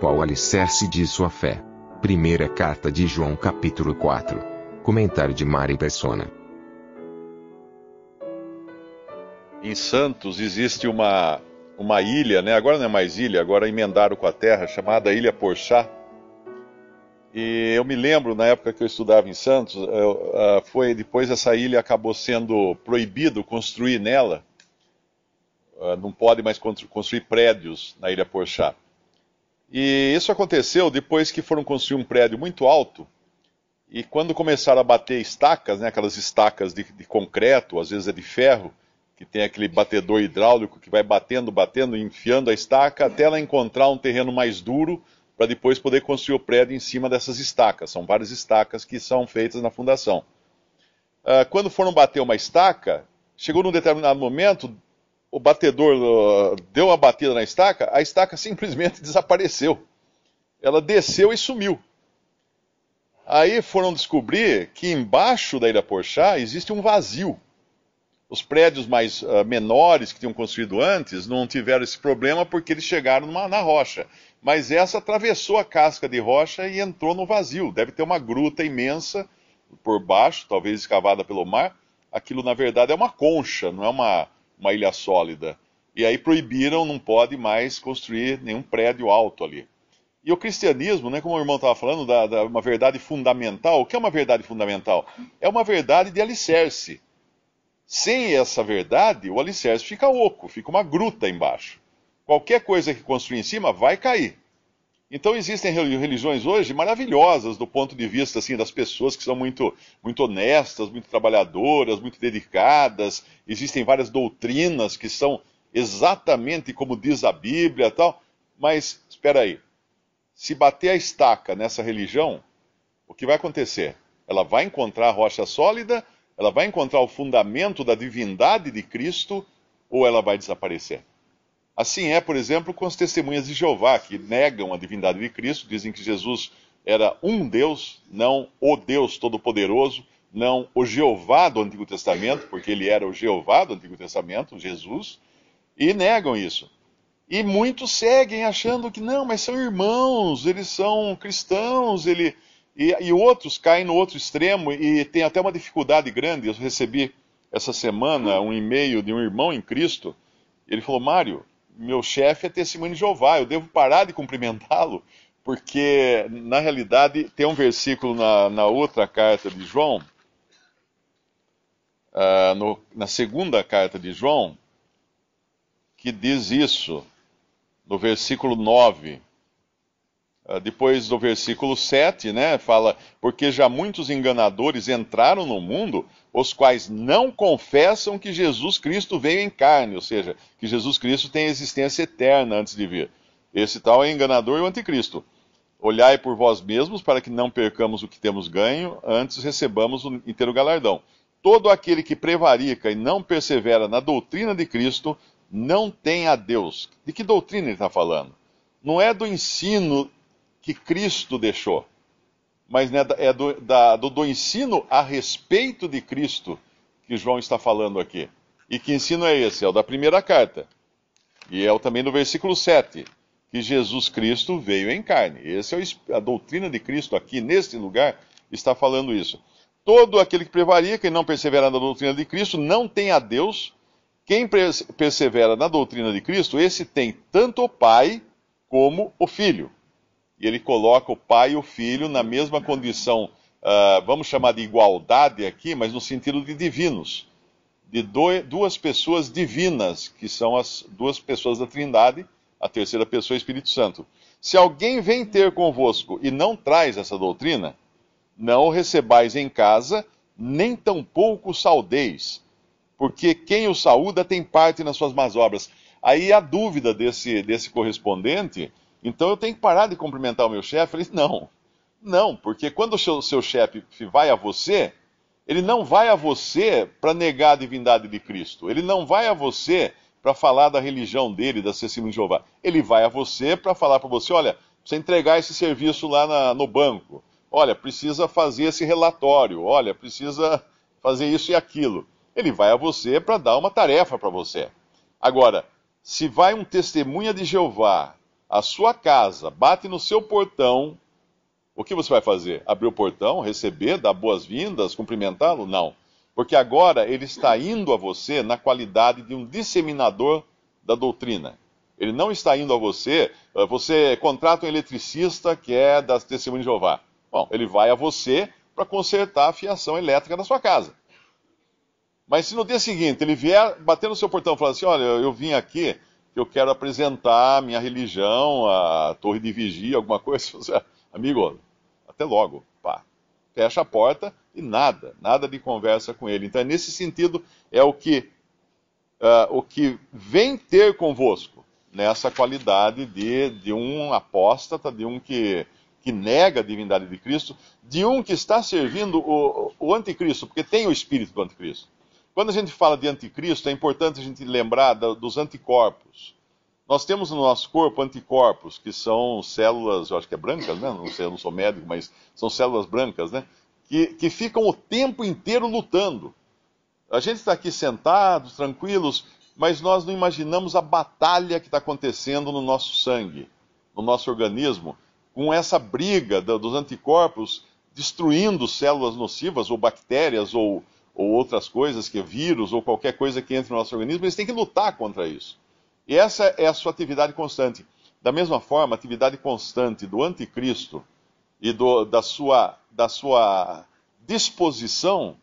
qual alicerce de sua fé. Primeira carta de João capítulo 4. Comentário de Mari Persona. Em Santos existe uma uma ilha, né? Agora não é mais ilha, agora emendaram com a terra, chamada Ilha Porchá. E eu me lembro, na época que eu estudava em Santos, eh, ah, foi depois essa ilha acabou sendo proibido construir nela. Ah, não pode mais construir prédios na Ilha Porchat. E isso aconteceu depois que foram construir um prédio muito alto e quando começaram a bater estacas, né, aquelas estacas de, de concreto, às vezes é de ferro, que tem aquele batedor hidráulico que vai batendo, batendo, enfiando a estaca até ela encontrar um terreno mais duro para depois poder construir o prédio em cima dessas estacas. São várias estacas que são feitas na fundação. Uh, quando foram bater uma estaca, chegou num determinado momento, o batedor deu uma batida na estaca, a estaca simplesmente desapareceu. Ela desceu e sumiu. Aí foram descobrir que embaixo da Ilha Porchá existe um vazio. Os prédios mais uh, menores que tinham construído antes não tiveram esse problema porque eles chegaram numa, na rocha. Mas essa atravessou a casca de rocha e entrou no vazio. Deve ter uma gruta imensa por baixo, talvez escavada pelo mar. Aquilo, na verdade, é uma concha, não é uma, uma ilha sólida. E aí proibiram, não pode mais construir nenhum prédio alto ali. E o cristianismo, né, como o irmão estava falando, da, da, uma verdade fundamental. O que é uma verdade fundamental? É uma verdade de alicerce. Sem essa verdade, o alicerce fica oco, fica uma gruta embaixo. Qualquer coisa que construir em cima vai cair. Então existem religiões hoje maravilhosas do ponto de vista assim das pessoas que são muito muito honestas, muito trabalhadoras, muito dedicadas. Existem várias doutrinas que são exatamente como diz a Bíblia, tal. Mas espera aí. Se bater a estaca nessa religião, o que vai acontecer? Ela vai encontrar a rocha sólida, ela vai encontrar o fundamento da divindade de Cristo ou ela vai desaparecer. Assim é, por exemplo, com as testemunhas de Jeová, que negam a divindade de Cristo, dizem que Jesus era um Deus, não o Deus Todo-Poderoso, não o Jeová do Antigo Testamento, porque ele era o Jeová do Antigo Testamento, Jesus, e negam isso. E muitos seguem achando que não, mas são irmãos, eles são cristãos, ele... e, e outros caem no outro extremo e tem até uma dificuldade grande. Eu recebi essa semana um e-mail de um irmão em Cristo, ele falou: Mário meu chefe é testemunho de Jeová, eu devo parar de cumprimentá-lo, porque na realidade tem um versículo na, na outra carta de João, uh, no, na segunda carta de João, que diz isso, no versículo 9. Ah, depois do versículo 7, né, fala: Porque já muitos enganadores entraram no mundo, os quais não confessam que Jesus Cristo veio em carne, ou seja, que Jesus Cristo tem existência eterna antes de vir. Esse tal é enganador e o anticristo. Olhai por vós mesmos para que não percamos o que temos ganho, antes recebamos o inteiro galardão. Todo aquele que prevarica e não persevera na doutrina de Cristo não tem a Deus. De que doutrina ele está falando? Não é do ensino que Cristo deixou, mas né, é do, da, do, do ensino a respeito de Cristo que João está falando aqui. E que ensino é esse? É o da primeira carta. E é o também no versículo 7, que Jesus Cristo veio em carne. Essa é a doutrina de Cristo aqui, neste lugar, está falando isso. Todo aquele que prevarica e não persevera na doutrina de Cristo não tem a Deus. Quem persevera na doutrina de Cristo, esse tem tanto o Pai como o Filho e ele coloca o pai e o filho na mesma condição, uh, vamos chamar de igualdade aqui, mas no sentido de divinos, de duas pessoas divinas, que são as duas pessoas da Trindade, a terceira pessoa é o Espírito Santo. Se alguém vem ter convosco e não traz essa doutrina, não o recebais em casa, nem tampouco o saudeis, porque quem o saúda tem parte nas suas más obras. Aí a dúvida desse, desse correspondente então eu tenho que parar de cumprimentar o meu chefe? Ele não. Não, porque quando o seu, seu chefe vai a você, ele não vai a você para negar a divindade de Cristo. Ele não vai a você para falar da religião dele, da Cecília de Jeová. Ele vai a você para falar para você: olha, precisa entregar esse serviço lá na, no banco. Olha, precisa fazer esse relatório. Olha, precisa fazer isso e aquilo. Ele vai a você para dar uma tarefa para você. Agora, se vai um testemunha de Jeová a sua casa, bate no seu portão, o que você vai fazer? Abrir o portão, receber, dar boas-vindas, cumprimentá-lo? Não. Porque agora ele está indo a você na qualidade de um disseminador da doutrina. Ele não está indo a você, eh, você contrata um eletricista que é das Testemunhas de Jeová. Bom, ele vai a você para consertar a fiação elétrica da sua casa. Mas se no dia seguinte ele vier bater no seu portão e falar assim: olha, eu vim aqui que eu quero apresentar minha religião, a torre de vigia, alguma coisa. Amigo, até logo, pá. Fecha a porta e nada, nada de conversa com ele. Então, é nesse sentido, é o que, uh, o que vem ter convosco, nessa qualidade de, de um apóstata, de um que, que nega a divindade de Cristo, de um que está servindo o, o anticristo, porque tem o espírito do anticristo. Quando a gente fala de anticristo, é importante a gente lembrar dos anticorpos. Nós temos no nosso corpo anticorpos, que são células, eu acho que é brancas, né? Não sei, eu não sou médico, mas são células brancas, né? Que, que ficam o tempo inteiro lutando. A gente está aqui sentados, tranquilos, mas nós não imaginamos a batalha que está acontecendo no nosso sangue, no nosso organismo, com essa briga dos anticorpos destruindo células nocivas, ou bactérias, ou, ou outras coisas, que é vírus ou qualquer coisa que entre no nosso organismo, eles têm que lutar contra isso. E essa é a sua atividade constante. Da mesma forma, a atividade constante do anticristo e do, da, sua, da sua disposição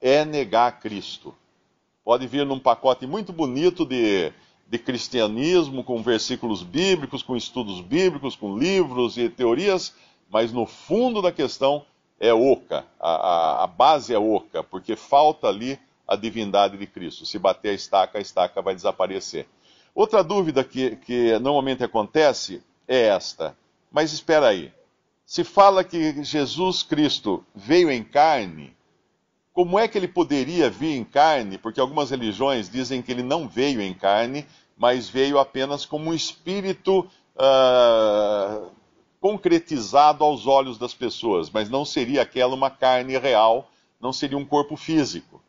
é negar Cristo. Pode vir num pacote muito bonito de, de cristianismo, com versículos bíblicos, com estudos bíblicos, com livros e teorias, mas no fundo da questão é oca, a, a, a base é oca, porque falta ali a divindade de Cristo. Se bater a estaca, a estaca vai desaparecer. Outra dúvida que, que normalmente acontece é esta. Mas espera aí. Se fala que Jesus Cristo veio em carne, como é que ele poderia vir em carne? Porque algumas religiões dizem que ele não veio em carne, mas veio apenas como um espírito uh, concretizado aos olhos das pessoas, mas não seria aquela uma carne real, não seria um corpo físico.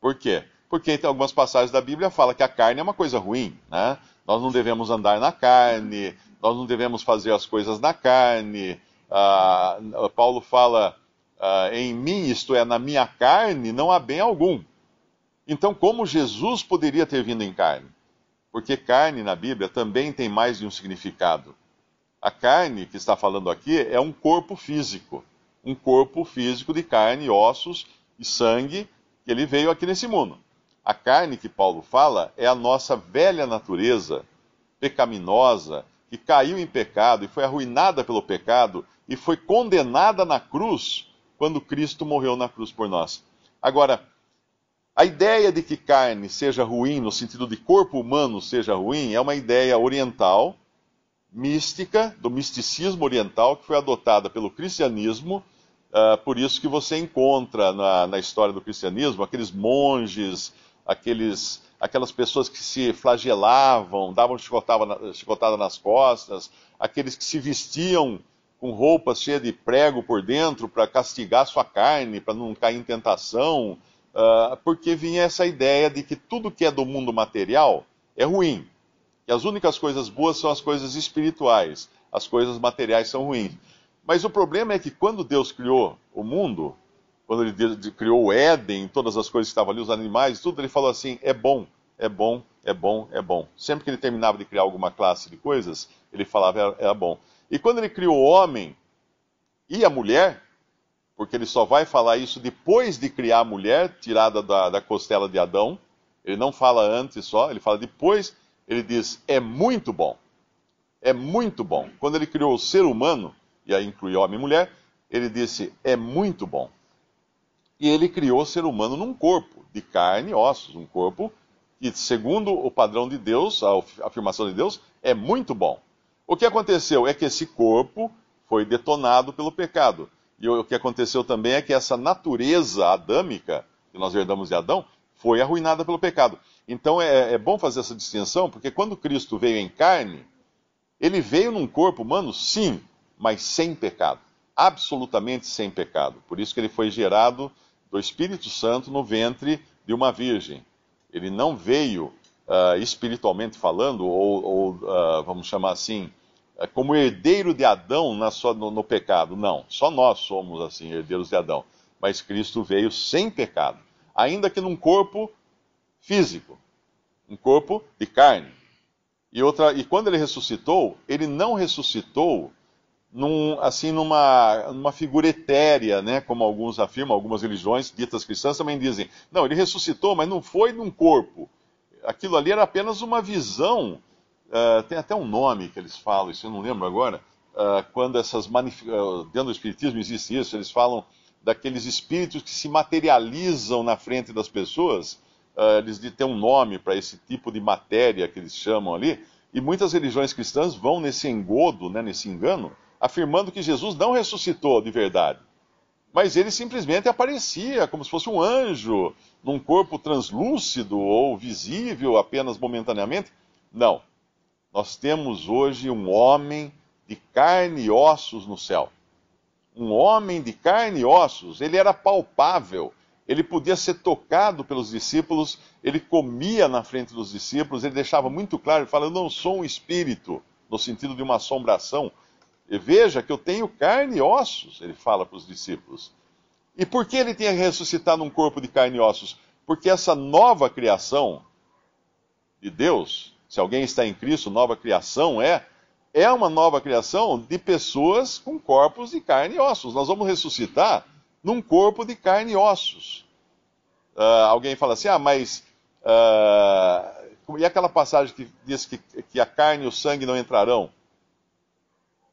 Por quê? Porque algumas passagens da Bíblia falam que a carne é uma coisa ruim, né? Nós não devemos andar na carne, nós não devemos fazer as coisas na carne. Ah, Paulo fala, ah, em mim, isto é, na minha carne, não há bem algum. Então, como Jesus poderia ter vindo em carne? Porque carne na Bíblia também tem mais de um significado. A carne que está falando aqui é um corpo físico, um corpo físico de carne, ossos e sangue que ele veio aqui nesse mundo. A carne que Paulo fala é a nossa velha natureza pecaminosa que caiu em pecado e foi arruinada pelo pecado e foi condenada na cruz quando Cristo morreu na cruz por nós. Agora, a ideia de que carne seja ruim, no sentido de corpo humano seja ruim, é uma ideia oriental mística, do misticismo oriental, que foi adotada pelo cristianismo. Uh, por isso que você encontra na, na história do cristianismo aqueles monges, aqueles, aquelas pessoas que se flagelavam, davam chicotada, chicotada nas costas, aqueles que se vestiam com roupas cheias de prego por dentro para castigar sua carne, para não cair em tentação, uh, porque vinha essa ideia de que tudo que é do mundo material é ruim que as únicas coisas boas são as coisas espirituais, as coisas materiais são ruins. Mas o problema é que quando Deus criou o mundo, quando ele criou o Éden, todas as coisas que estavam ali, os animais, tudo, ele falou assim: é bom, é bom, é bom, é bom. Sempre que ele terminava de criar alguma classe de coisas, ele falava era, é, era é bom. E quando ele criou o homem e a mulher, porque ele só vai falar isso depois de criar a mulher, tirada da, da costela de Adão, ele não fala antes só, ele fala depois ele diz: é muito bom. É muito bom. Quando ele criou o ser humano, e aí inclui homem e mulher, ele disse: é muito bom. E ele criou o ser humano num corpo, de carne e ossos, um corpo que, segundo o padrão de Deus, a afirmação de Deus, é muito bom. O que aconteceu é que esse corpo foi detonado pelo pecado. E o que aconteceu também é que essa natureza adâmica, que nós herdamos de Adão, foi arruinada pelo pecado. Então é, é bom fazer essa distinção, porque quando Cristo veio em carne, ele veio num corpo humano, sim, mas sem pecado. Absolutamente sem pecado. Por isso que ele foi gerado do Espírito Santo no ventre de uma virgem. Ele não veio uh, espiritualmente falando, ou, ou uh, vamos chamar assim, uh, como herdeiro de Adão na sua, no, no, pecado. Não, só nós somos assim, herdeiros de Adão. Mas Cristo veio sem pecado, ainda que num corpo físico, um corpo de carne. E, outra, e quando ele ressuscitou, ele não ressuscitou num, assim numa, numa figura etérea, né, como alguns afirmam, algumas religiões ditas cristãs também dizem. Não, ele ressuscitou, mas não foi num corpo. Aquilo ali era apenas uma visão. Uh, tem até um nome que eles falam, isso eu não lembro agora. Uh, quando essas manif... Eh, dentro do espiritismo existe isso, eles falam daqueles espíritos que se materializam na frente das pessoas ah, de eles têm um nome para esse tipo de matéria que eles chamam ali, e muitas religiões cristãs vão nesse engodo, né, nesse engano, afirmando que Jesus não ressuscitou de verdade. Mas ele simplesmente aparecia como se fosse um anjo, num corpo translúcido ou visível apenas momentaneamente. Não. Nós temos hoje um homem de carne e ossos no céu. Um homem de carne e ossos. Ele era palpável ele podia ser tocado pelos discípulos, ele comia na frente dos discípulos, ele deixava muito claro, ele fala, eu não sou um espírito, no sentido de uma assombração. E veja que eu tenho carne e ossos, ele fala para os discípulos. E por que ele tinha ressuscitado um num corpo de carne e ossos? Porque essa nova criação de Deus, se alguém está em Cristo, nova criação é, é uma nova criação de pessoas com corpos de carne e ossos. Nós vamos ressuscitar num corpo de carne e ossos. Uh, alguém fala assim, ah, mas. Uh, e aquela passagem que diz que, que a carne e o sangue não entrarão?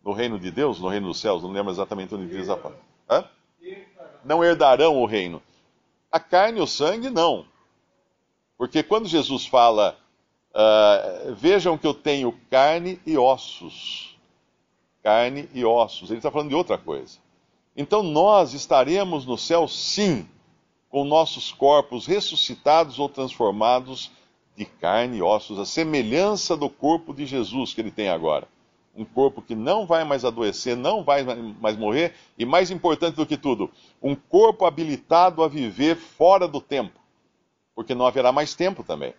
No reino de Deus, no reino dos céus, não lembro exatamente onde diz a palavra. Não herdarão o reino. A carne e o sangue, não. Porque quando Jesus fala, uh, vejam que eu tenho carne e ossos. Carne e ossos. Ele está falando de outra coisa. Então nós estaremos no céu, sim, com nossos corpos ressuscitados ou transformados de carne e ossos, a semelhança do corpo de Jesus que ele tem agora. Um corpo que não vai mais adoecer, não vai mais morrer, e mais importante do que tudo, um corpo habilitado a viver fora do tempo, porque não haverá mais tempo também.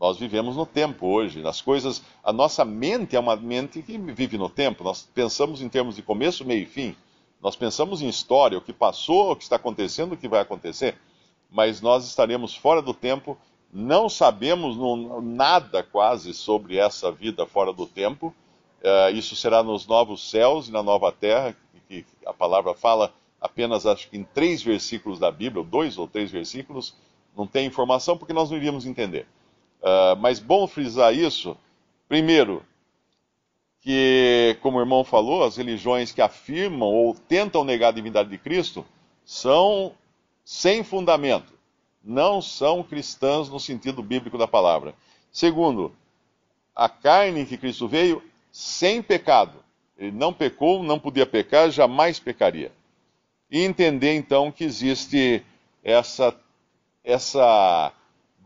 Nós vivemos no tempo hoje, nas coisas, a nossa mente é uma mente que vive no tempo, nós pensamos em termos de começo, meio e fim. Nós pensamos em história, o que passou, o que está acontecendo, o que vai acontecer, mas nós estaremos fora do tempo, não sabemos nada quase sobre essa vida fora do tempo. Uh, isso será nos novos céus e na nova terra, que a palavra fala apenas acho que em três versículos da Bíblia, dois ou três versículos, não tem informação porque nós não iríamos entender. Uh, mas bom frisar isso. Primeiro, que, como o irmão falou, as religiões que afirmam ou tentam negar a divindade de Cristo são sem fundamento, não são cristãs no sentido bíblico da palavra. Segundo, a carne em que Cristo veio sem pecado. Ele não pecou, não podia pecar, jamais pecaria. E entender então que existe essa, essa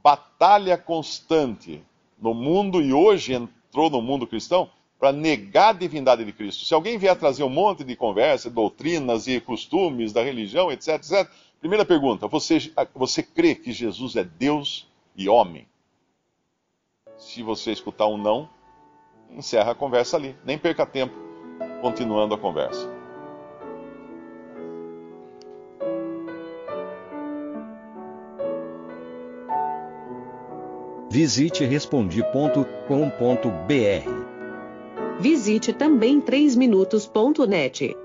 batalha constante no mundo e hoje entrou no mundo cristão para negar a divindade de Cristo. Se alguém vier trazer um monte de conversa, doutrinas e costumes da religião, etc, etc, primeira pergunta: você, você crê que Jesus é Deus e homem? Se você escutar um não, encerra a conversa ali. Nem perca tempo continuando a conversa. Visite respondi.com.br Visite também 3minutos.net.